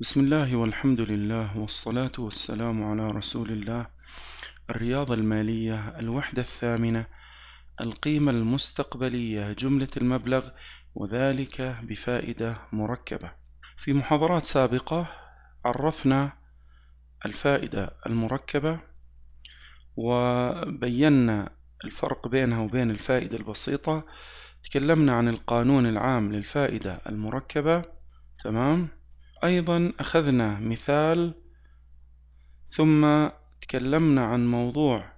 بسم الله والحمد لله والصلاة والسلام على رسول الله الرياضة المالية الوحدة الثامنة القيمة المستقبلية جملة المبلغ وذلك بفائدة مركبة في محاضرات سابقة عرفنا الفائدة المركبة وبينا الفرق بينها وبين الفائدة البسيطة تكلمنا عن القانون العام للفائدة المركبة تمام أيضا أخذنا مثال ثم تكلمنا عن موضوع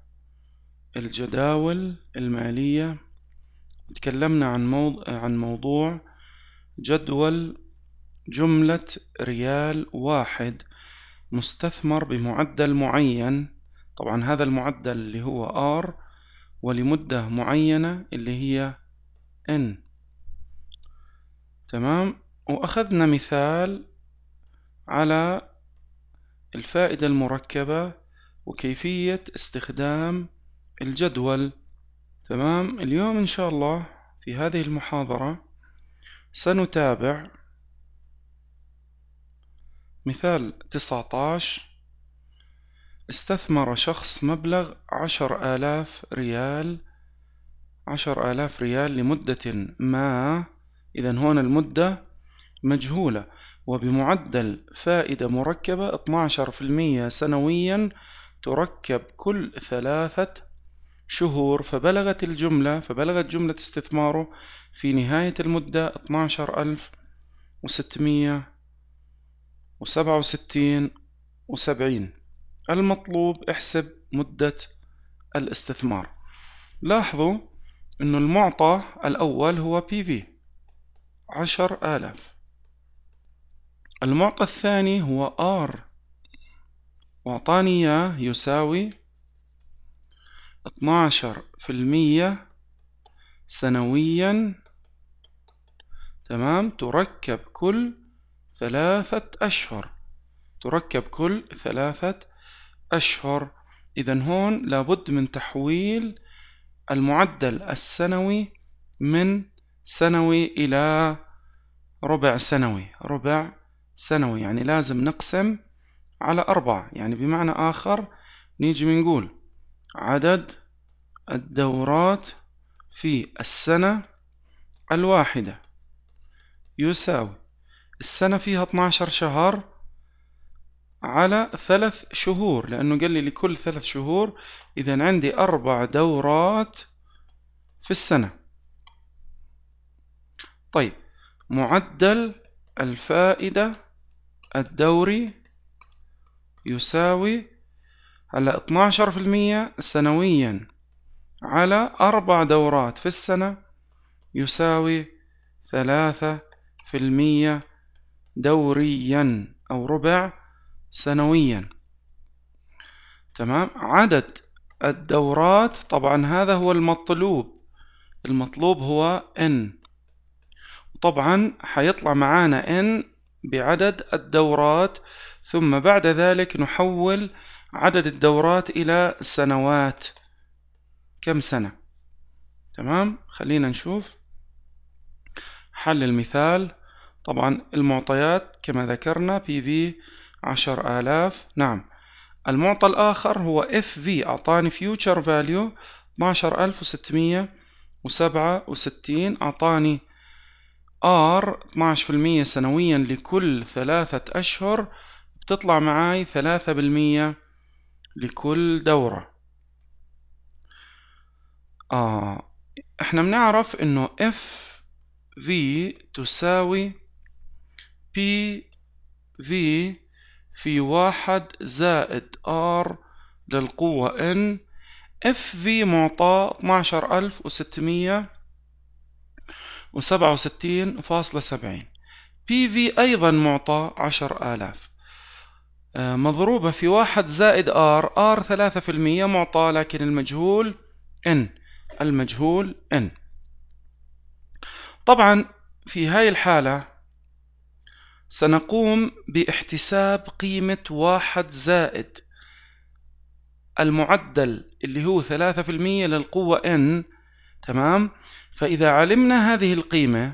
الجداول المالية تكلمنا عن, موض... عن موضوع جدول جملة ريال واحد مستثمر بمعدل معين طبعا هذا المعدل اللي هو R ولمدة معينة اللي هي N تمام وأخذنا مثال على الفائدة المركبة وكيفية استخدام الجدول تمام اليوم إن شاء الله في هذه المحاضرة سنتابع مثال 19 استثمر شخص مبلغ عشر آلاف ريال عشر آلاف ريال لمدة ما إذا هون المدة مجهولة وبمعدل فائدة مركبة 12% سنويا تركب كل ثلاثة شهور فبلغت الجملة فبلغت جملة استثماره في نهاية المدة 12667 وسبعة وستين وسبعين المطلوب احسب مدة الاستثمار لاحظوا انه المعطى الاول هو بي في عشر آلاف المعطى الثاني هو R وأعطاني إياه يساوي 12% سنويا تمام تركب كل ثلاثة أشهر تركب كل ثلاثة أشهر إذا هون لابد من تحويل المعدل السنوي من سنوي إلى ربع سنوي ربع سنوي يعني لازم نقسم على أربعة يعني بمعنى آخر نيجي بنقول عدد الدورات في السنة الواحدة يساوي السنة فيها 12 شهر على ثلاث شهور لأنه قال لي لكل ثلاث شهور إذا عندي أربع دورات في السنة طيب معدل الفائدة الدوري يساوي على 12% سنويا على أربع دورات في السنة يساوي ثلاثة في المية دوريا أو ربع سنويا تمام عدد الدورات طبعا هذا هو المطلوب المطلوب هو N طبعا حيطلع معانا N بعدد الدورات ثم بعد ذلك نحول عدد الدورات إلى سنوات كم سنة تمام خلينا نشوف حل المثال طبعا المعطيات كما ذكرنا بي في عشر آلاف نعم المعطى الآخر هو اف في أعطاني فيوتشر فاليو 12667 أعطاني R 12% سنويا لكل ثلاثة أشهر بتطلع معاي 3% لكل دورة آه احنا بنعرف انه اف في تساوي بي في في واحد زائد ار للقوة ان اف في معطاه 12600 و67.70 بي في أيضا معطى 10000 آه، مضروبة في واحد زائد R R 3% معطى لكن المجهول N المجهول N طبعا في هاي الحالة سنقوم باحتساب قيمة واحد زائد المعدل اللي هو 3% للقوة N تمام فإذا علمنا هذه القيمة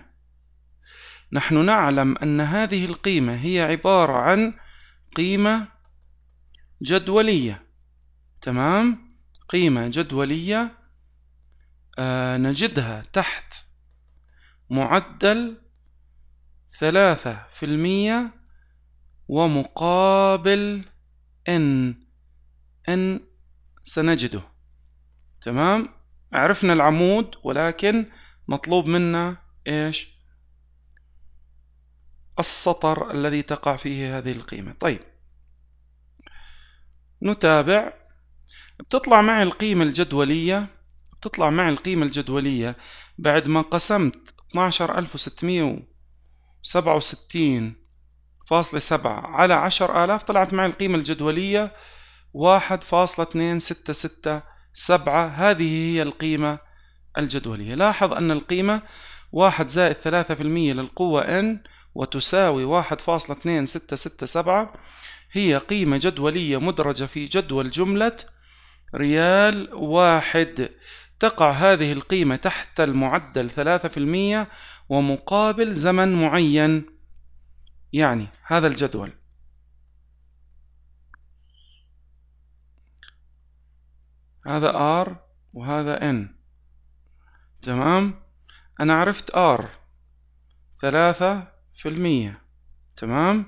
نحن نعلم أن هذه القيمة هي عبارة عن قيمة جدولية تمام قيمة جدولية آه، نجدها تحت معدل ثلاثة في المية ومقابل n n سنجده تمام عرفنا العمود ولكن مطلوب منا ايش السطر الذي تقع فيه هذه القيمة طيب نتابع بتطلع معي القيمة الجدولية بتطلع معي القيمة الجدولية بعد ما قسمت 12667.7 فاصلة سبعة على 10000 آلاف طلعت معي القيمة الجدولية واحد فاصلة اتنين ستة ستة سبعة هذه هي القيمة الجدولية لاحظ أن القيمة واحد زائد ثلاثة في المية للقوة n وتساوي واحد فاصلة اثنين ستة ستة سبعة هي قيمة جدولية مدرجة في جدول جملة ريال واحد تقع هذه القيمة تحت المعدل ثلاثة في المية ومقابل زمن معين يعني هذا الجدول هذا R وهذا N تمام انا عرفت R ثلاثة في المية تمام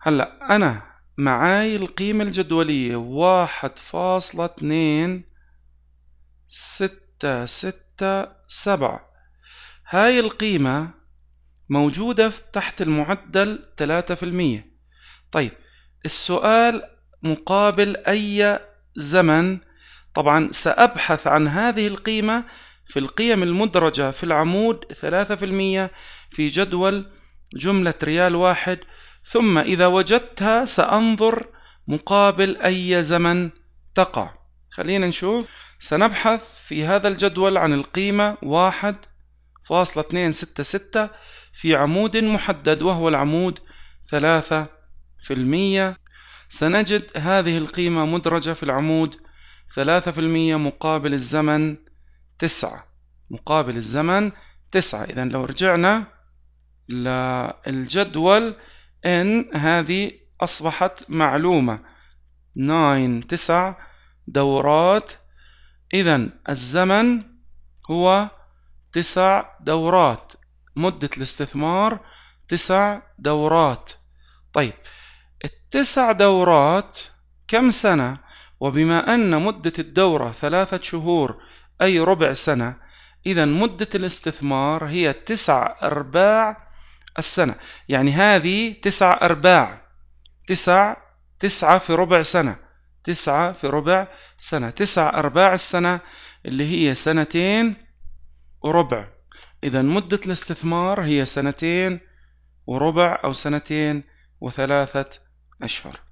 هلا انا معاي القيمة الجدولية واحد فاصلة اتنين ستة ستة سبعة هاي القيمة موجودة تحت المعدل ثلاثة في المية طيب السؤال مقابل أي زمن طبعا سأبحث عن هذه القيمة في القيم المدرجة في العمود 3% في جدول جملة ريال واحد ثم إذا وجدتها سأنظر مقابل أي زمن تقع خلينا نشوف سنبحث في هذا الجدول عن القيمة 1.266 في عمود محدد وهو العمود ثلاثة في المية سنجد هذه القيمة مدرجة في العمود ثلاثة في المية مقابل الزمن تسعة مقابل الزمن تسعة إذا لو رجعنا للجدول إن هذه أصبحت معلومة ناين تسع دورات إذا الزمن هو تسع دورات مدة الاستثمار تسع دورات طيب التسع دورات كم سنة وبما أن مدة الدورة ثلاثة شهور أي ربع سنة إذا مدة الاستثمار هي تسع أرباع السنة يعني هذه تسع أرباع تسع تسعة في ربع سنة تسعة في ربع سنة تسع أرباع السنة اللي هي سنتين وربع إذا مدة الاستثمار هي سنتين وربع أو سنتين وثلاثة أشهر